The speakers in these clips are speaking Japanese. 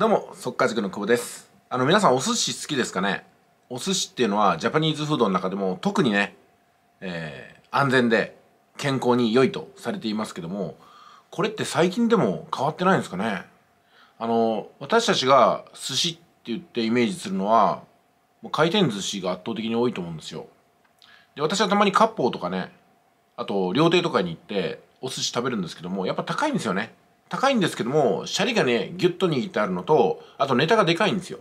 どうも、速稼塾の久保です。あの、皆さんお寿司好きですかねお寿司っていうのはジャパニーズフードの中でも特にね、えー、安全で健康に良いとされていますけども、これって最近でも変わってないんですかねあの、私たちが寿司って言ってイメージするのは、もう回転寿司が圧倒的に多いと思うんですよ。で、私はたまに割烹とかね、あと料亭とかに行ってお寿司食べるんですけども、やっぱ高いんですよね。高いんですけども、シャリがね、ギュッと握ってあるのと、あとネタがでかいんですよ。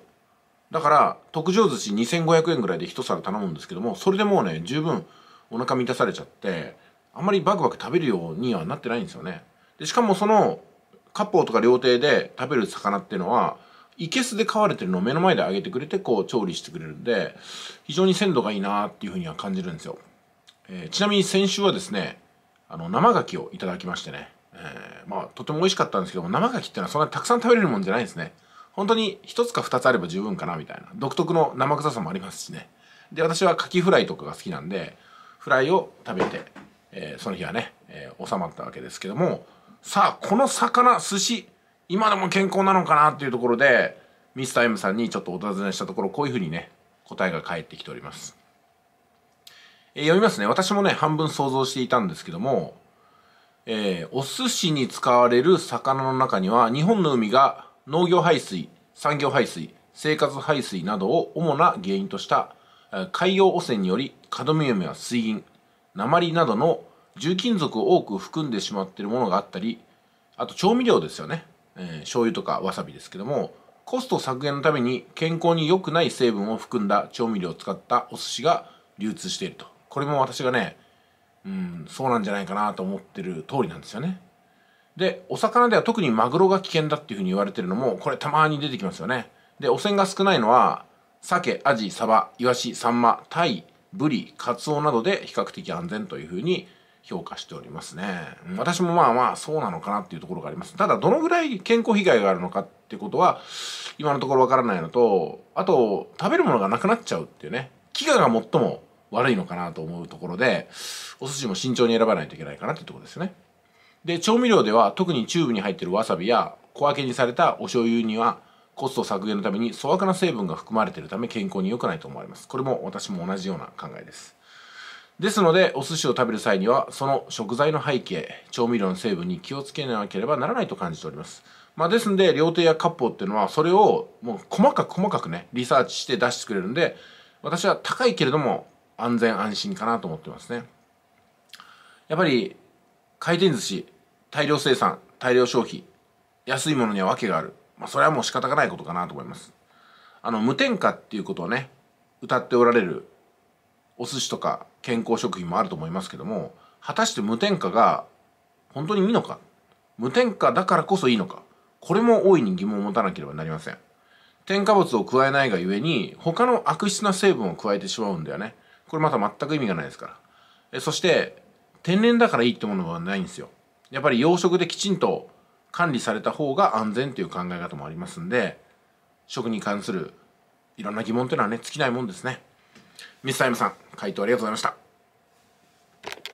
だから、特上寿司2500円ぐらいで一皿頼むんですけども、それでもうね、十分お腹満たされちゃって、あんまりバクバク食べるようにはなってないんですよね。で、しかもその、カッポとか料亭で食べる魚っていうのは、いけすで飼われてるのを目の前で揚げてくれて、こう、調理してくれるんで、非常に鮮度がいいなっていうふうには感じるんですよ。えー、ちなみに先週はですね、あの、生牡蠣をいただきましてね。えー、まあとても美味しかったんですけども生牡蠣っていうのはそんなにたくさん食べれるもんじゃないんですね本当に1つか2つあれば十分かなみたいな独特の生臭さもありますしねで私は牡蠣フライとかが好きなんでフライを食べて、えー、その日はね、えー、収まったわけですけどもさあこの魚寿司今でも健康なのかなっていうところでミスター M さんにちょっとお尋ねしたところこういうふうにね答えが返ってきております、えー、読みますね私もね半分想像していたんですけどもえー、お寿司に使われる魚の中には日本の海が農業排水産業排水生活排水などを主な原因とした海洋汚染によりカドミウムや水銀鉛などの重金属を多く含んでしまっているものがあったりあと調味料ですよね、えー、醤油とかわさびですけどもコスト削減のために健康に良くない成分を含んだ調味料を使ったお寿司が流通しているとこれも私がねうん、そうなんじゃないかなと思ってる通りなんですよね。で、お魚では特にマグロが危険だっていうふうに言われてるのも、これたまに出てきますよね。で、汚染が少ないのは、鮭、アジ、サバ、イワシ、サンマ、タイ、ブリ、カツオなどで比較的安全というふうに評価しておりますね。私もまあまあそうなのかなっていうところがあります。ただ、どのぐらい健康被害があるのかってことは、今のところわからないのと、あと、食べるものがなくなっちゃうっていうね、飢餓が最も悪いのかなと思うところでお寿司も慎重に選ばないといけないかなっていうところですねで調味料では特にチューブに入ってるわさびや小分けにされたお醤油にはコスト削減のために粗悪な成分が含まれているため健康に良くないと思われますこれも私も同じような考えですですのでお寿司を食べる際にはその食材の背景調味料の成分に気をつけなければならないと感じておりますまあ、ですんで料亭や割烹っていうのはそれをもう細かく細かくねリサーチして出してくれるんで私は高いけれども安全安心かなと思ってますねやっぱり回転寿司大量生産大量消費安いものには訳がある、まあ、それはもう仕方がないことかなと思いますあの無添加っていうことをね歌っておられるお寿司とか健康食品もあると思いますけども果たして無添加が本当にいいのか無添加だからこそいいのかこれも大いに疑問を持たなければなりません添加物を加えないがゆえに他の悪質な成分を加えてしまうんだよねこれまた全く意味がないですからえそして天然だからいいってものはないんですよやっぱり養殖できちんと管理された方が安全という考え方もありますんで食に関するいろんな疑問というのはね尽きないもんですねミスタイムさん回答ありがとうございました